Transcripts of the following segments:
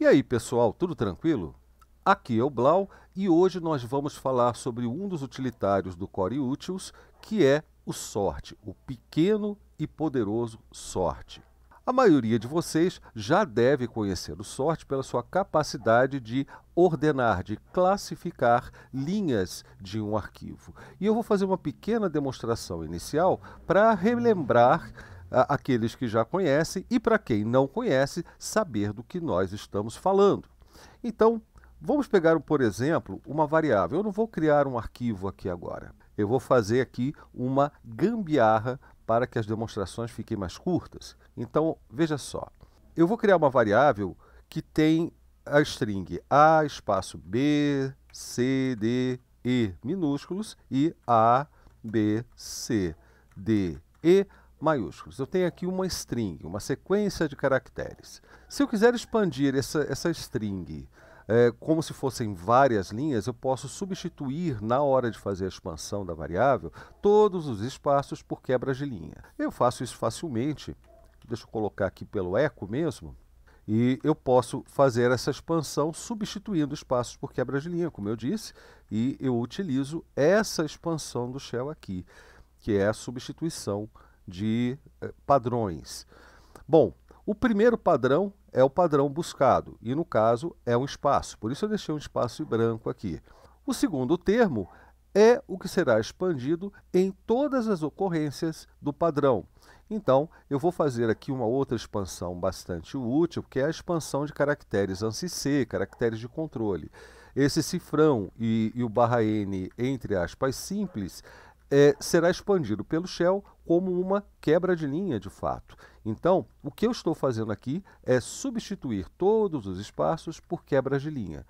E aí, pessoal, tudo tranquilo? Aqui é o Blau e hoje nós vamos falar sobre um dos utilitários do Core Utils, que é o Sorte, o pequeno e poderoso Sorte. A maioria de vocês já deve conhecer o Sorte pela sua capacidade de ordenar, de classificar linhas de um arquivo. E eu vou fazer uma pequena demonstração inicial para relembrar aqueles que já conhecem e para quem não conhece, saber do que nós estamos falando. Então, vamos pegar, por exemplo, uma variável. Eu não vou criar um arquivo aqui agora. Eu vou fazer aqui uma gambiarra para que as demonstrações fiquem mais curtas. Então, veja só. Eu vou criar uma variável que tem a string A espaço B, C, D, E minúsculos e A, B, C, D, E maiúsculos. Eu tenho aqui uma string, uma sequência de caracteres. Se eu quiser expandir essa, essa string é, como se fossem várias linhas, eu posso substituir, na hora de fazer a expansão da variável, todos os espaços por quebras de linha. Eu faço isso facilmente, deixa eu colocar aqui pelo eco mesmo, e eu posso fazer essa expansão substituindo espaços por quebras de linha, como eu disse, e eu utilizo essa expansão do shell aqui, que é a substituição de eh, padrões. Bom, o primeiro padrão é o padrão buscado, e no caso é um espaço, por isso eu deixei um espaço branco aqui. O segundo termo é o que será expandido em todas as ocorrências do padrão. Então, eu vou fazer aqui uma outra expansão bastante útil, que é a expansão de caracteres ANSI C, caracteres de controle. Esse cifrão e, e o barra N entre aspas simples é, será expandido pelo Shell como uma quebra de linha de fato. Então, o que eu estou fazendo aqui é substituir todos os espaços por quebras de linha.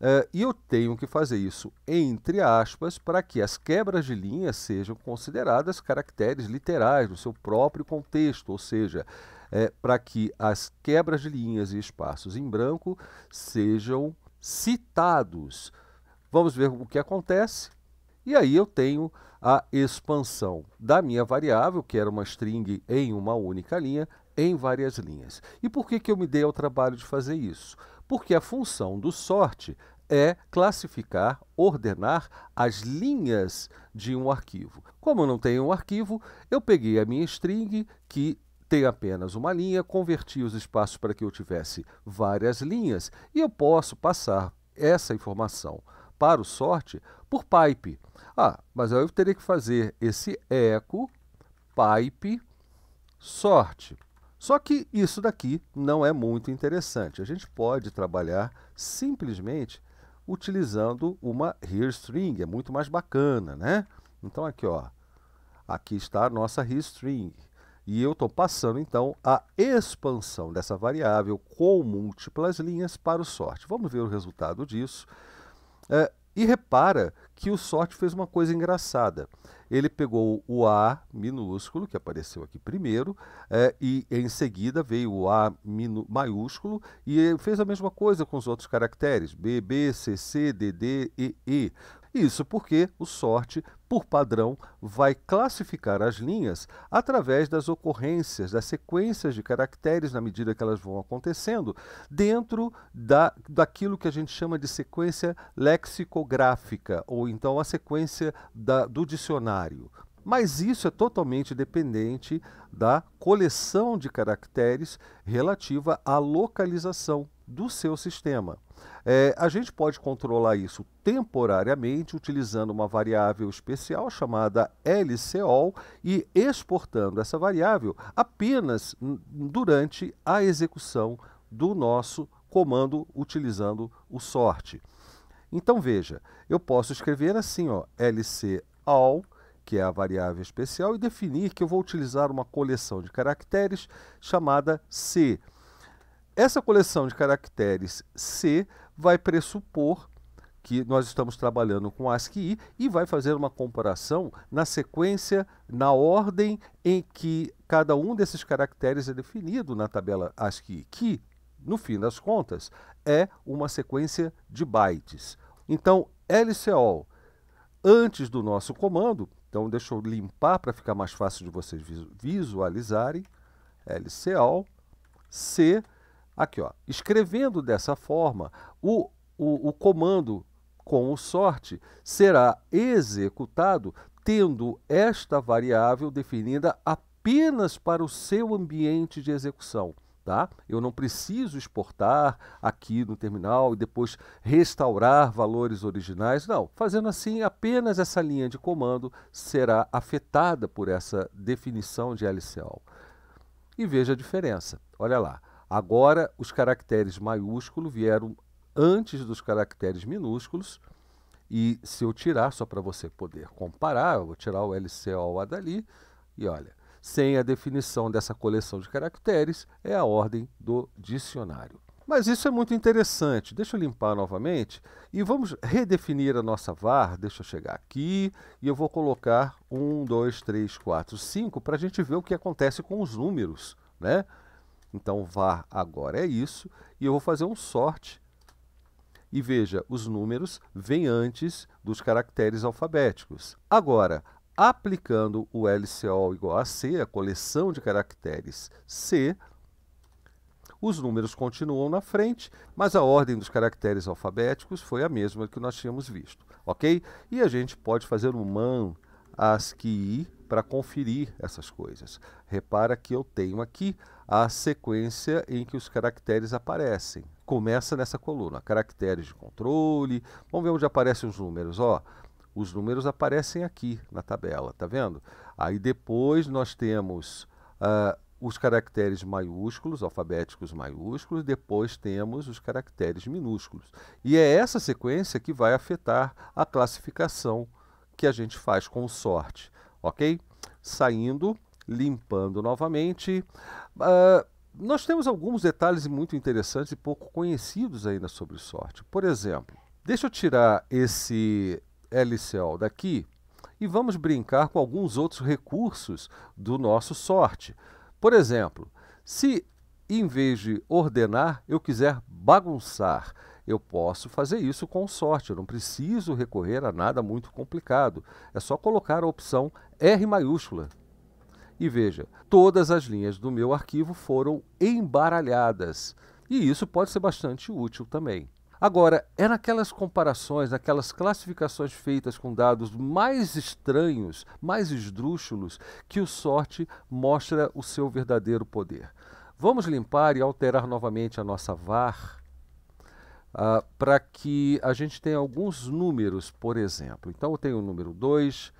Uh, e eu tenho que fazer isso entre aspas para que as quebras de linha sejam consideradas caracteres literais no seu próprio contexto, ou seja, é, para que as quebras de linhas e espaços em branco sejam citados. Vamos ver o que acontece. E aí eu tenho a expansão da minha variável, que era uma string em uma única linha, em várias linhas. E por que, que eu me dei ao trabalho de fazer isso? Porque a função do sort é classificar, ordenar as linhas de um arquivo. Como eu não tenho um arquivo, eu peguei a minha string, que tem apenas uma linha, converti os espaços para que eu tivesse várias linhas, e eu posso passar essa informação para o sort por pipe. Ah, mas aí eu teria que fazer esse eco pipe sort. Só que isso daqui não é muito interessante. A gente pode trabalhar simplesmente utilizando uma string é muito mais bacana, né? Então aqui, ó, aqui está a nossa string E eu estou passando, então, a expansão dessa variável com múltiplas linhas para o sort. Vamos ver o resultado disso. É, e repara que o Sorte fez uma coisa engraçada. Ele pegou o A minúsculo, que apareceu aqui primeiro, é, e em seguida veio o A maiúsculo, e fez a mesma coisa com os outros caracteres, B, B, C, C, D, D, E, E. Isso porque o sorte, por padrão, vai classificar as linhas através das ocorrências, das sequências de caracteres na medida que elas vão acontecendo, dentro da, daquilo que a gente chama de sequência lexicográfica, ou então a sequência da, do dicionário. Mas isso é totalmente dependente da coleção de caracteres relativa à localização do seu sistema. É, a gente pode controlar isso temporariamente utilizando uma variável especial chamada LCOL e exportando essa variável apenas durante a execução do nosso comando utilizando o sort. Então veja, eu posso escrever assim, ó, LCOL que é a variável especial, e definir que eu vou utilizar uma coleção de caracteres chamada C. Essa coleção de caracteres C vai pressupor que nós estamos trabalhando com ASCII e vai fazer uma comparação na sequência, na ordem em que cada um desses caracteres é definido na tabela ASCII, que, no fim das contas, é uma sequência de bytes. Então, LCO, antes do nosso comando, então deixa eu limpar para ficar mais fácil de vocês visualizarem, LCO, C Aqui, ó. Escrevendo dessa forma, o, o, o comando com o sorte será executado tendo esta variável definida apenas para o seu ambiente de execução. Tá? Eu não preciso exportar aqui no terminal e depois restaurar valores originais, não. Fazendo assim, apenas essa linha de comando será afetada por essa definição de LCL. E veja a diferença. Olha lá. Agora, os caracteres maiúsculo vieram antes dos caracteres minúsculos. E se eu tirar, só para você poder comparar, eu vou tirar o LCOA dali. E olha, sem a definição dessa coleção de caracteres, é a ordem do dicionário. Mas isso é muito interessante. Deixa eu limpar novamente e vamos redefinir a nossa var. Deixa eu chegar aqui e eu vou colocar 1, 2, 3, 4, 5 para a gente ver o que acontece com os números. Né? Então, var agora é isso, e eu vou fazer um sorte. E veja, os números vêm antes dos caracteres alfabéticos. Agora, aplicando o LCO igual a C, a coleção de caracteres C, os números continuam na frente, mas a ordem dos caracteres alfabéticos foi a mesma que nós tínhamos visto, ok? E a gente pode fazer um man ASCII para conferir essas coisas. Repara que eu tenho aqui a sequência em que os caracteres aparecem. Começa nessa coluna, caracteres de controle. Vamos ver onde aparecem os números, ó. Os números aparecem aqui na tabela, tá vendo? Aí depois nós temos uh, os caracteres maiúsculos, alfabéticos maiúsculos, depois temos os caracteres minúsculos. E é essa sequência que vai afetar a classificação que a gente faz com sorte ok? Saindo, limpando novamente. Uh, nós temos alguns detalhes muito interessantes e pouco conhecidos ainda sobre sorte. Por exemplo, deixa eu tirar esse LCO daqui e vamos brincar com alguns outros recursos do nosso sorte. Por exemplo, se em vez de ordenar, eu quiser bagunçar, eu posso fazer isso com sorte, eu não preciso recorrer a nada muito complicado. É só colocar a opção R maiúscula. E veja, todas as linhas do meu arquivo foram embaralhadas. E isso pode ser bastante útil também. Agora, é naquelas comparações, naquelas classificações feitas com dados mais estranhos, mais esdrúxulos, que o sorte mostra o seu verdadeiro poder. Vamos limpar e alterar novamente a nossa VAR uh, ah, para que a gente tenha alguns números, por exemplo. Então eu tenho o número 2.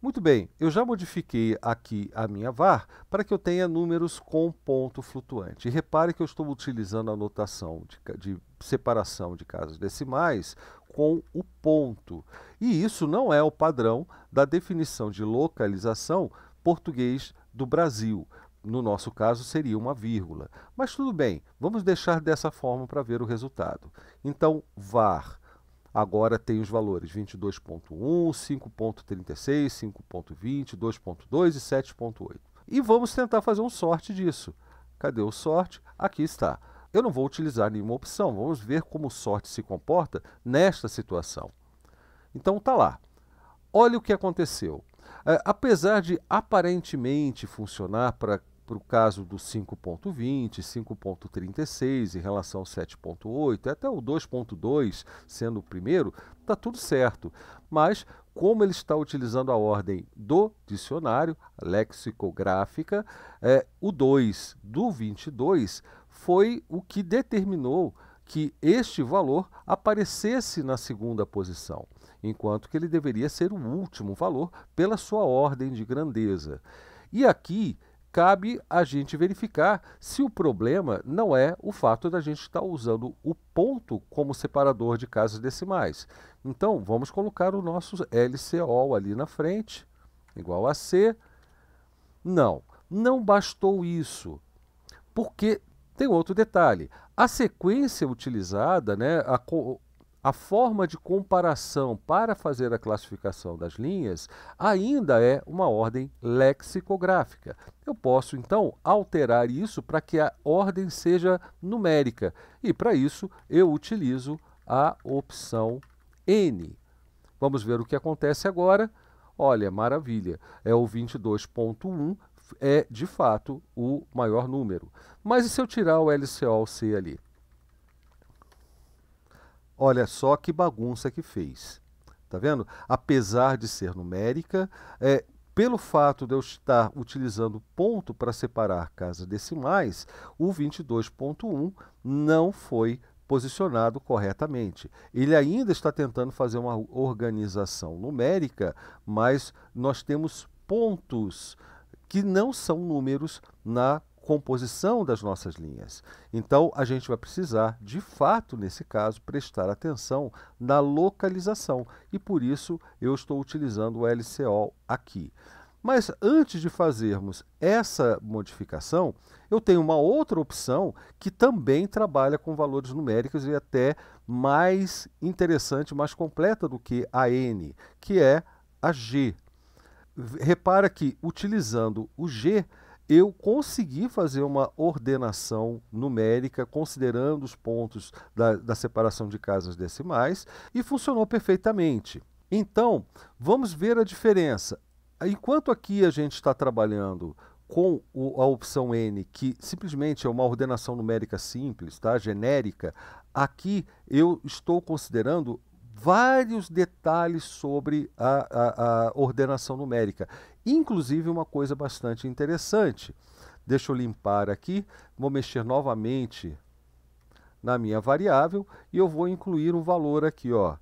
Muito bem, eu já modifiquei aqui a minha var para que eu tenha números com ponto flutuante. E repare que eu estou utilizando a notação de, de separação de casas decimais com o ponto. E isso não é o padrão da definição de localização português do Brasil no nosso caso, seria uma vírgula. Mas tudo bem, vamos deixar dessa forma para ver o resultado. Então, var agora tem os valores 22.1, 5.36, 5.20, 2.2 e 7.8. E vamos tentar fazer um sorte disso. Cadê o sorte? Aqui está. Eu não vou utilizar nenhuma opção, vamos ver como o sorte se comporta nesta situação. Então tá lá. Olha o que aconteceu. É, apesar de aparentemente funcionar para para o caso do 5.20, 5.36 em relação ao 7.8, até o 2.2 sendo o primeiro, está tudo certo. Mas como ele está utilizando a ordem do dicionário, lexicográfica, é, o 2 do 22 foi o que determinou que este valor aparecesse na segunda posição, enquanto que ele deveria ser o último valor pela sua ordem de grandeza. E aqui cabe a gente verificar se o problema não é o fato da gente estar tá usando o ponto como separador de casas decimais. Então, vamos colocar o nosso LCO ali na frente, igual a C. Não, não bastou isso, porque tem outro detalhe. A sequência utilizada, né, a, a forma de comparação para fazer a classificação das linhas ainda é uma ordem lexicográfica. Eu posso, então, alterar isso para que a ordem seja numérica. E, para isso, eu utilizo a opção N. Vamos ver o que acontece agora. Olha, maravilha, é o 22.1, é de fato o maior número. Mas e se eu tirar o LCO C ali? Olha só que bagunça que fez. Tá vendo? Apesar de ser numérica, é, pelo fato de eu estar utilizando ponto para separar casas decimais, o 22.1 não foi posicionado corretamente. Ele ainda está tentando fazer uma organização numérica, mas nós temos pontos que não são números na composição das nossas linhas. Então, a gente vai precisar, de fato, nesse caso, prestar atenção na localização. E por isso eu estou utilizando o LCO aqui. Mas antes de fazermos essa modificação, eu tenho uma outra opção que também trabalha com valores numéricos e até mais interessante, mais completa do que a N, que é a G. Repara que utilizando o G, eu consegui fazer uma ordenação numérica, considerando os pontos da, da separação de casas decimais, e funcionou perfeitamente. Então, vamos ver a diferença. Enquanto aqui a gente está trabalhando com o, a opção N, que simplesmente é uma ordenação numérica simples, tá? genérica, aqui eu estou considerando vários detalhes sobre a, a, a, ordenação numérica. Inclusive, uma coisa bastante interessante. Deixa eu limpar aqui, vou mexer novamente na minha variável e eu vou incluir um valor aqui, ó,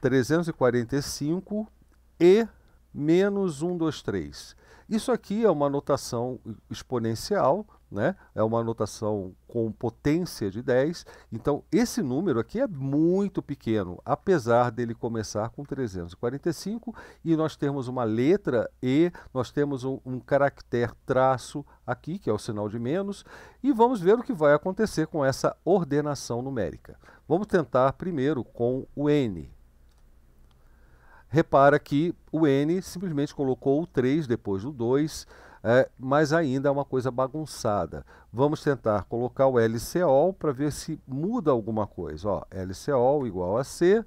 345 e menos 123. Isso aqui é uma notação exponencial, né? É uma anotação com potência de 10. Então, esse número aqui é muito pequeno, apesar dele começar com 345 e nós temos uma letra E, nós temos um, um caractere traço aqui, que é o sinal de menos, e vamos ver o que vai acontecer com essa ordenação numérica. Vamos tentar primeiro com o N. Repara que o N simplesmente colocou o 3 depois do 2, é, mas ainda é uma coisa bagunçada. Vamos tentar colocar o LCO para ver se muda alguma coisa. Ó, LCO igual a C,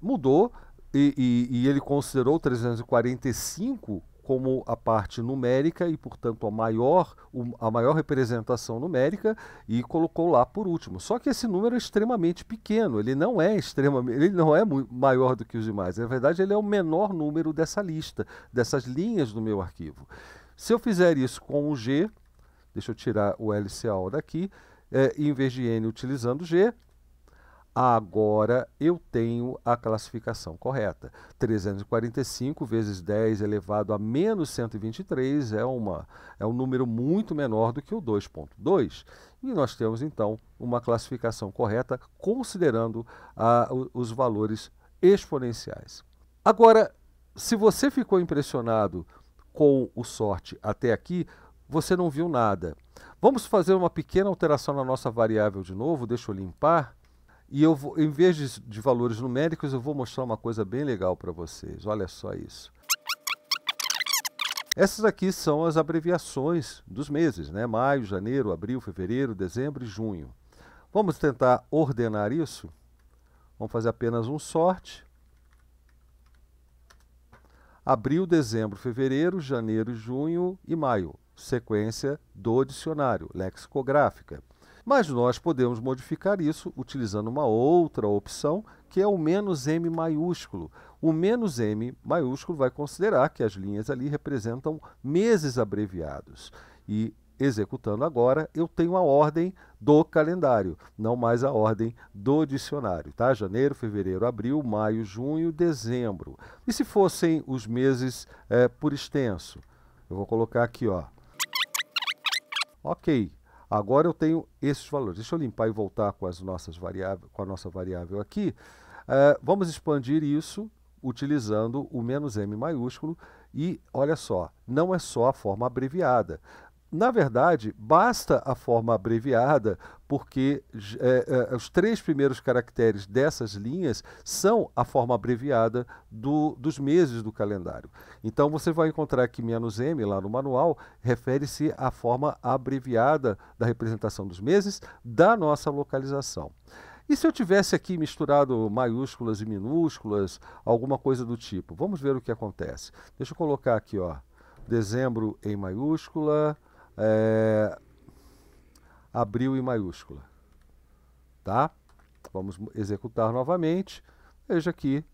mudou, e, e, e ele considerou 345 como a parte numérica e, portanto, a maior, a maior representação numérica e colocou lá por último. Só que esse número é extremamente pequeno, ele não é extremamente, ele não é maior do que os demais. Na verdade, ele é o menor número dessa lista, dessas linhas do meu arquivo. Se eu fizer isso com o G, deixa eu tirar o LCAO daqui, é, em vez de N utilizando G, agora eu tenho a classificação correta. 345 vezes 10 elevado a menos 123 é, uma, é um número muito menor do que o 2.2. E nós temos, então, uma classificação correta considerando ah, os valores exponenciais. Agora, se você ficou impressionado com o sorte até aqui, você não viu nada. Vamos fazer uma pequena alteração na nossa variável de novo, deixa eu limpar e eu vou, em vez de, de valores numéricos, eu vou mostrar uma coisa bem legal para vocês. Olha só isso. Essas aqui são as abreviações dos meses, né? Maio, janeiro, abril, fevereiro, dezembro e junho. Vamos tentar ordenar isso? Vamos fazer apenas um sorte. Abril, dezembro, fevereiro, janeiro, junho e maio. Sequência do dicionário, lexicográfica. Mas nós podemos modificar isso utilizando uma outra opção, que é o menos M maiúsculo. O menos M maiúsculo vai considerar que as linhas ali representam meses abreviados. E executando agora, eu tenho a ordem do calendário, não mais a ordem do dicionário, tá? Janeiro, fevereiro, abril, maio, junho, dezembro. E se fossem os meses é, por extenso? Eu vou colocar aqui, ó. Ok, Agora eu tenho esses valores. Deixa eu limpar e voltar com, as nossas variáveis, com a nossa variável aqui. Uh, vamos expandir isso utilizando o menos M maiúsculo. E olha só, não é só a forma abreviada na verdade, basta a forma abreviada, porque é, é, os três primeiros caracteres dessas linhas são a forma abreviada do, dos meses do calendário. Então você vai encontrar que menos M lá no manual refere-se à forma abreviada da representação dos meses da nossa localização. E se eu tivesse aqui misturado maiúsculas e minúsculas, alguma coisa do tipo? Vamos ver o que acontece. Deixa eu colocar aqui, ó, dezembro em maiúscula, é, abriu em maiúscula. Tá? Vamos executar novamente. Veja que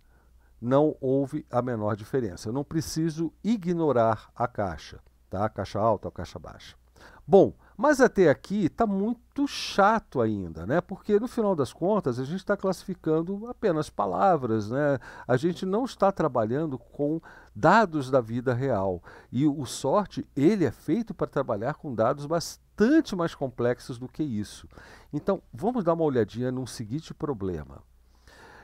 não houve a menor diferença. Eu não preciso ignorar a caixa, tá? A caixa alta ou caixa baixa. Bom, mas até aqui está muito chato ainda, né? Porque no final das contas a gente está classificando apenas palavras, né? A gente não está trabalhando com dados da vida real. E o sorte, ele é feito para trabalhar com dados bastante mais complexos do que isso. Então, vamos dar uma olhadinha num seguinte problema.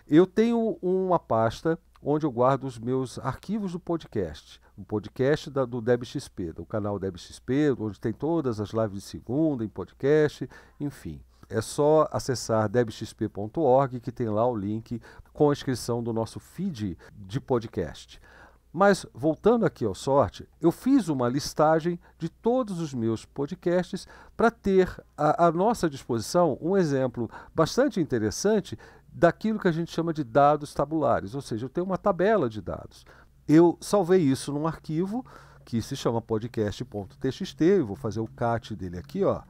Eu tenho uma pasta onde eu guardo os meus arquivos do podcast um podcast da, do DebXP, do canal DebXP, onde tem todas as lives de segunda, em podcast, enfim. É só acessar debxp.org que tem lá o link com a inscrição do nosso feed de podcast. Mas voltando aqui ao sorte, eu fiz uma listagem de todos os meus podcasts para ter à, à nossa disposição um exemplo bastante interessante daquilo que a gente chama de dados tabulares, ou seja, eu tenho uma tabela de dados eu salvei isso num arquivo que se chama podcast.txt. Eu vou fazer o cat dele aqui, ó,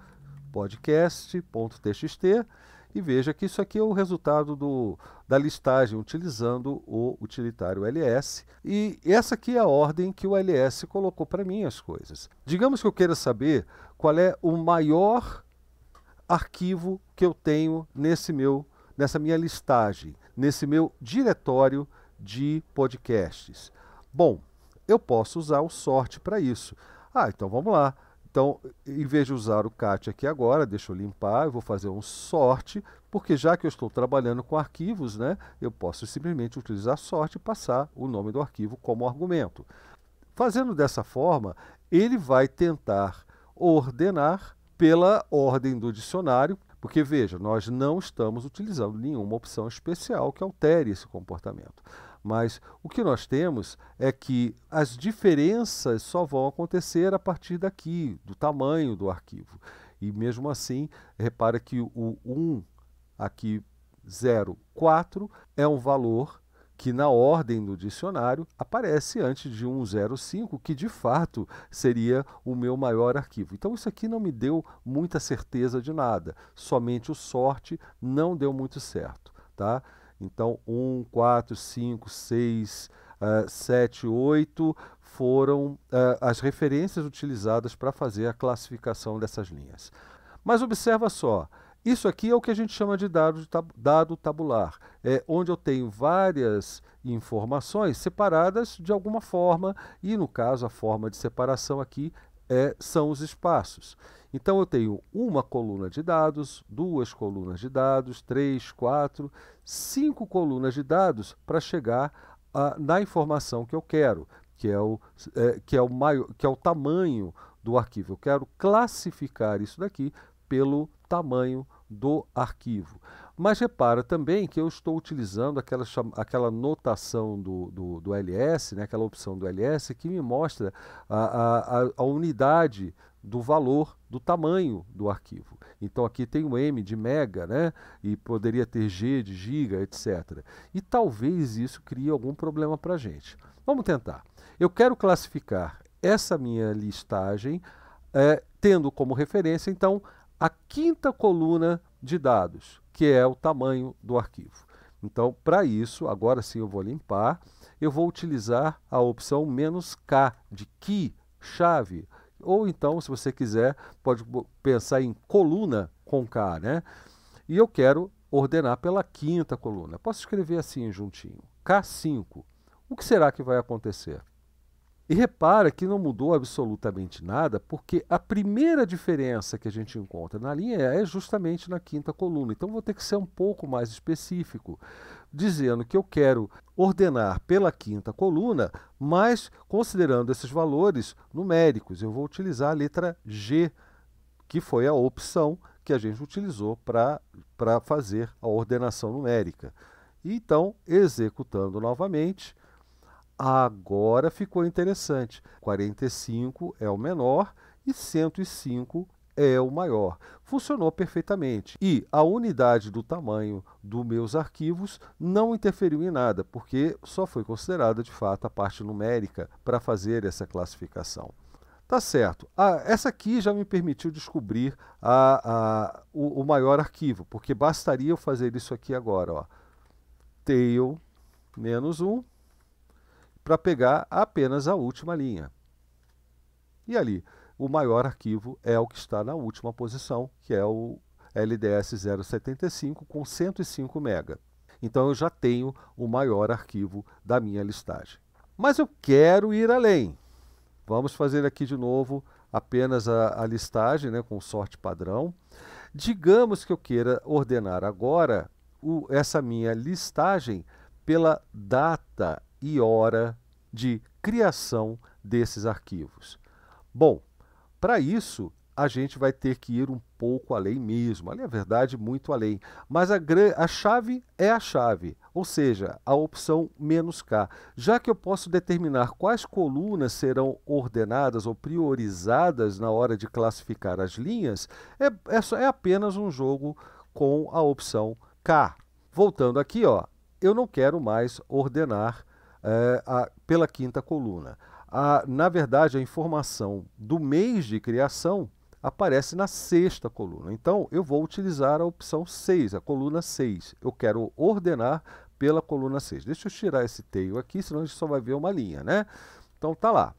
podcast.txt. E veja que isso aqui é o resultado do, da listagem utilizando o utilitário ls. E essa aqui é a ordem que o ls colocou para mim as coisas. Digamos que eu queira saber qual é o maior arquivo que eu tenho nesse meu, nessa minha listagem, nesse meu diretório de podcasts. Bom, eu posso usar o sorte para isso. Ah, então vamos lá. Então, em vez de usar o CAT aqui agora, deixa eu limpar, eu vou fazer um sorte, porque já que eu estou trabalhando com arquivos, né, eu posso simplesmente utilizar sorte e passar o nome do arquivo como argumento. Fazendo dessa forma, ele vai tentar ordenar pela ordem do dicionário, porque veja, nós não estamos utilizando nenhuma opção especial que altere esse comportamento. Mas o que nós temos é que as diferenças só vão acontecer a partir daqui, do tamanho do arquivo. E mesmo assim, repara que o 1 aqui 04 é um valor que na ordem do dicionário aparece antes de 105, que de fato seria o meu maior arquivo. Então isso aqui não me deu muita certeza de nada, somente o sorte não deu muito certo, tá? Então, 1, 4, 5, 6, 7, 8 foram uh, as referências utilizadas para fazer a classificação dessas linhas. Mas observa só, isso aqui é o que a gente chama de dado, dado tabular, é onde eu tenho várias informações separadas de alguma forma, e no caso a forma de separação aqui é, são os espaços. Então eu tenho uma coluna de dados, duas colunas de dados, três, quatro, cinco colunas de dados para chegar a, ah, na informação que eu quero, que é o, é, que, é o maior, que é o tamanho do arquivo. Eu quero classificar isso daqui pelo tamanho do arquivo. Mas repara também que eu estou utilizando aquela, aquela notação do, do, do LS, né, aquela opção do LS, que me mostra a, a, a unidade do valor, do tamanho do arquivo. Então aqui tem o M de mega, né? E poderia ter G de giga, etc. E talvez isso crie algum problema para a gente. Vamos tentar. Eu quero classificar essa minha listagem é, tendo como referência, então, a quinta coluna de dados, que é o tamanho do arquivo. Então, para isso, agora sim eu vou limpar, eu vou utilizar a opção "-k", de key, chave, ou então, se você quiser, pode pensar em coluna com K, né? E eu quero ordenar pela quinta coluna. Posso escrever assim juntinho: K5. O que será que vai acontecer? E repara que não mudou absolutamente nada, porque a primeira diferença que a gente encontra na linha é justamente na quinta coluna. Então vou ter que ser um pouco mais específico dizendo que eu quero ordenar pela quinta coluna, mas considerando esses valores numéricos. Eu vou utilizar a letra G, que foi a opção que a gente utilizou para fazer a ordenação numérica. Então, executando novamente, agora ficou interessante. 45 é o menor e 105 é o maior. Funcionou perfeitamente e a unidade do tamanho dos meus arquivos não interferiu em nada, porque só foi considerada de fato a parte numérica para fazer essa classificação. Tá certo. Ah, essa aqui já me permitiu descobrir a, a, o, o, maior arquivo, porque bastaria eu fazer isso aqui agora. Ó. Tail menos 1 para pegar apenas a última linha. E ali, o maior arquivo é o que está na última posição, que é o LDS 075 com 105 MB. Então eu já tenho o maior arquivo da minha listagem. Mas eu quero ir além. Vamos fazer aqui de novo apenas a, a listagem né, com sorte padrão. Digamos que eu queira ordenar agora o, essa minha listagem pela data e hora de criação desses arquivos. Bom, para isso, a gente vai ter que ir um pouco além mesmo. Ali, é verdade, muito além. Mas a, a chave é a chave, ou seja, a opção menos K. Já que eu posso determinar quais colunas serão ordenadas ou priorizadas na hora de classificar as linhas, é, é, é apenas um jogo com a opção K. Voltando aqui, ó, eu não quero mais ordenar é, a, pela quinta coluna a, na verdade, a informação do mês de criação aparece na sexta coluna. Então, eu vou utilizar a opção 6, a coluna 6. Eu quero ordenar pela coluna 6. Deixa eu tirar esse teio aqui, senão a gente só vai ver uma linha, né? Então, tá lá.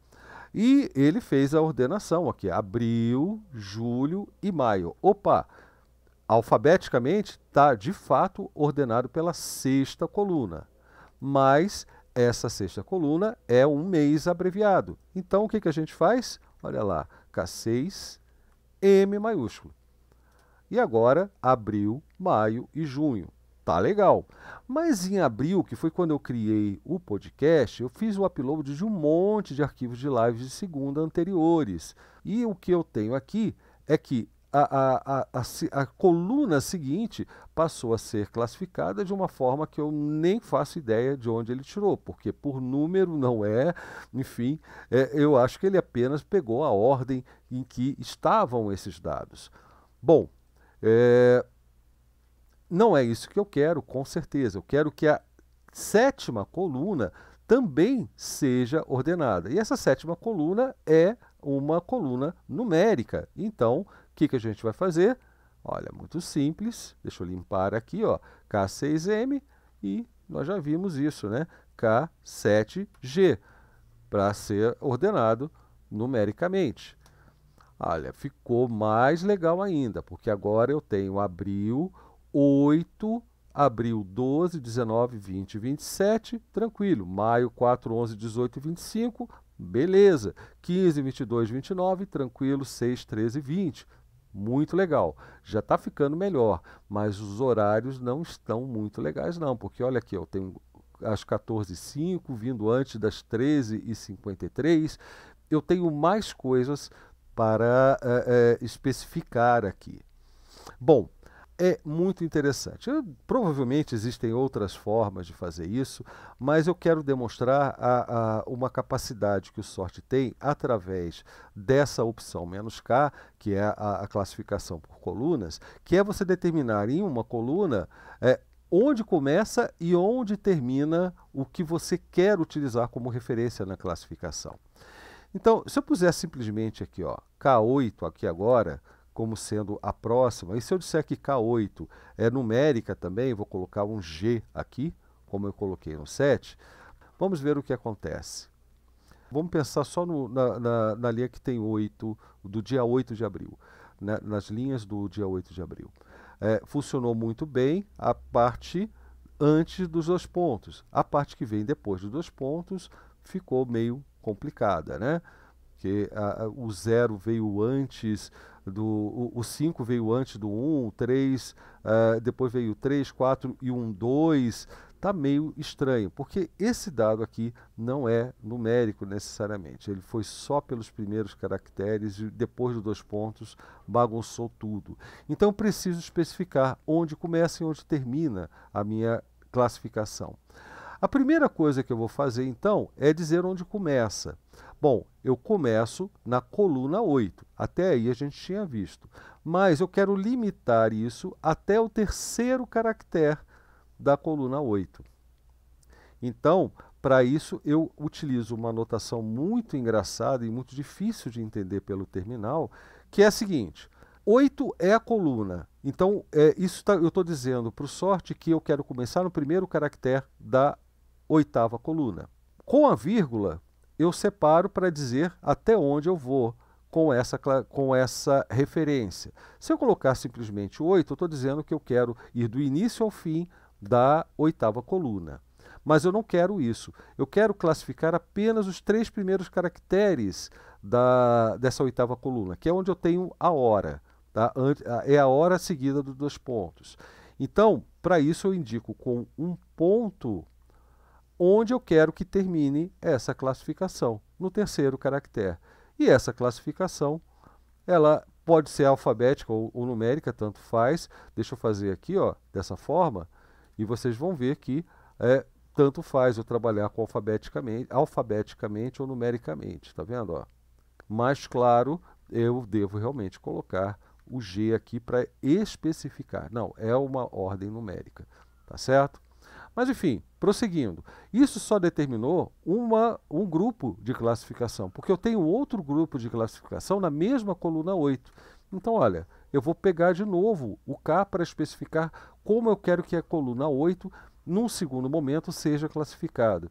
E ele fez a ordenação aqui, abril, julho e maio. Opa! Alfabeticamente, está de fato ordenado pela sexta coluna. Mas essa sexta coluna é um mês abreviado. Então, o que, que a gente faz? Olha lá, K6, M maiúsculo. E agora, abril, maio e junho. Tá legal. Mas em abril, que foi quando eu criei o podcast, eu fiz o upload de um monte de arquivos de lives de segunda anteriores. E o que eu tenho aqui é que a, a, a, a, coluna seguinte passou a ser classificada de uma forma que eu nem faço ideia de onde ele tirou, porque por número não é, enfim, é, eu acho que ele apenas pegou a ordem em que estavam esses dados. Bom, é, não é isso que eu quero, com certeza. Eu quero que a sétima coluna também seja ordenada. E essa sétima coluna é uma coluna numérica. Então, que, que a gente vai fazer? Olha, muito simples, deixa eu limpar aqui, ó, K6M e nós já vimos isso, né? K7G, para ser ordenado numericamente. Olha, ficou mais legal ainda, porque agora eu tenho abril 8, abril 12, 19, 20, 27, tranquilo. Maio 4, 11, 18 e 25, beleza. 15, 22, 29, tranquilo. 6, 13, 20, muito legal. Já está ficando melhor, mas os horários não estão muito legais não, porque olha aqui, eu tenho às 14h05, vindo antes das 13h53, eu tenho mais coisas para é, é, especificar aqui. Bom, é muito interessante. provavelmente existem outras formas de fazer isso, mas eu quero demonstrar a, a, uma capacidade que o sorte tem através dessa opção menos K, que é a, a classificação por colunas, que é você determinar em uma coluna é, onde começa e onde termina o que você quer utilizar como referência na classificação. Então, se eu puser simplesmente aqui, ó, K8 aqui agora, como sendo a próxima. E se eu disser que K8 é numérica também, vou colocar um G aqui, como eu coloquei no 7, vamos ver o que acontece. Vamos pensar só no, na, na, na, linha que tem 8, do dia 8 de abril, né? nas linhas do dia 8 de abril. É, funcionou muito bem a parte antes dos dois pontos. A parte que vem depois dos dois pontos ficou meio complicada, né? Porque a, a, o zero veio antes do, o, 5 veio antes do 1, o 3, uh, eh, depois veio o 3, 4 e 1, 2. Está meio estranho, porque esse dado aqui não é numérico necessariamente. Ele foi só pelos primeiros caracteres e depois dos dois pontos bagunçou tudo. Então preciso especificar onde começa e onde termina a minha classificação. A primeira coisa que eu vou fazer então é dizer onde começa. Bom, eu começo na coluna 8. Até aí a gente tinha visto. Mas eu quero limitar isso até o terceiro caractere da coluna 8. Então, para isso, eu utilizo uma notação muito engraçada e muito difícil de entender pelo terminal, que é a seguinte: 8 é a coluna. Então, é, isso tá, eu estou dizendo para o sorte que eu quero começar no primeiro caractere da oitava coluna. Com a vírgula, eu separo para dizer até onde eu vou com essa, com essa referência. Se eu colocar simplesmente 8, eu estou dizendo que eu quero ir do início ao fim da oitava coluna. Mas eu não quero isso. Eu quero classificar apenas os três primeiros caracteres da, dessa oitava coluna, que é onde eu tenho a hora. Tá? É a hora seguida dos dois pontos. Então, para isso, eu indico com um ponto onde eu quero que termine essa classificação, no terceiro caractere. E essa classificação, ela pode ser alfabética ou, ou numérica, tanto faz. Deixa eu fazer aqui, ó, dessa forma, e vocês vão ver que é, tanto faz eu trabalhar com alfabeticamente, alfabeticamente ou numericamente, tá vendo? Ó? Mas claro, eu devo realmente colocar o G aqui para especificar. Não, é uma ordem numérica, tá certo? Mas enfim, prosseguindo. Isso só determinou uma, um grupo de classificação, porque eu tenho outro grupo de classificação na mesma coluna 8. Então, olha, eu vou pegar de novo o K para especificar como eu quero que a coluna 8, num segundo momento, seja classificada.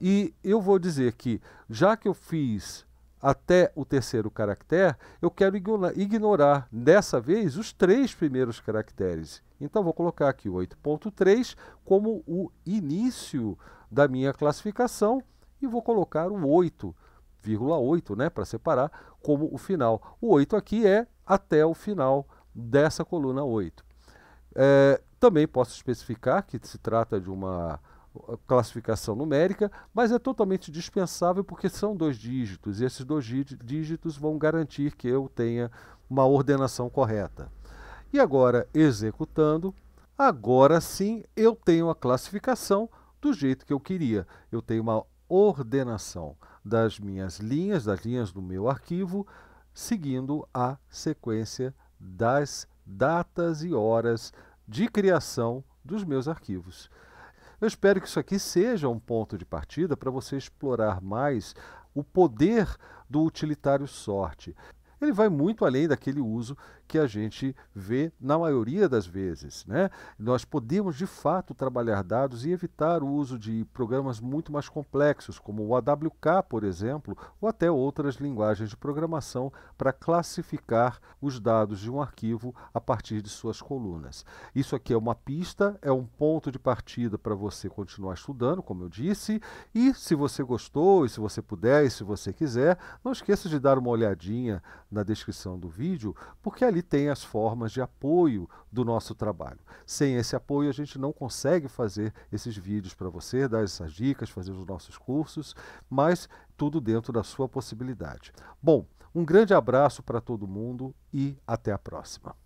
E eu vou dizer que, já que eu fiz até o terceiro caractere, eu quero ignorar dessa vez os três primeiros caracteres. Então vou colocar aqui o 8.3 como o início da minha classificação e vou colocar o 8,8, né, para separar, como o final. O 8 aqui é até o final dessa coluna 8. É, eh, também posso especificar que se trata de uma classificação numérica, mas é totalmente dispensável porque são dois dígitos e esses dois dígitos vão garantir que eu tenha uma ordenação correta. E agora, executando, agora sim eu tenho a classificação do jeito que eu queria. Eu tenho uma ordenação das minhas linhas, das linhas do meu arquivo, seguindo a sequência das datas e horas de criação dos meus arquivos. Eu espero que isso aqui seja um ponto de partida para você explorar mais o poder do utilitário sorte. Ele vai muito além daquele uso que a gente vê na maioria das vezes. Né? Nós podemos, de fato, trabalhar dados e evitar o uso de programas muito mais complexos, como o AWK, por exemplo, ou até outras linguagens de programação para classificar os dados de um arquivo a partir de suas colunas. Isso aqui é uma pista, é um ponto de partida para você continuar estudando, como eu disse, e se você gostou, e se você puder, e se você quiser, não esqueça de dar uma olhadinha na descrição do vídeo, porque ali tem as formas de apoio do nosso trabalho. Sem esse apoio, a gente não consegue fazer esses vídeos para você, dar essas dicas, fazer os nossos cursos, mas tudo dentro da sua possibilidade. Bom, um grande abraço para todo mundo e até a próxima.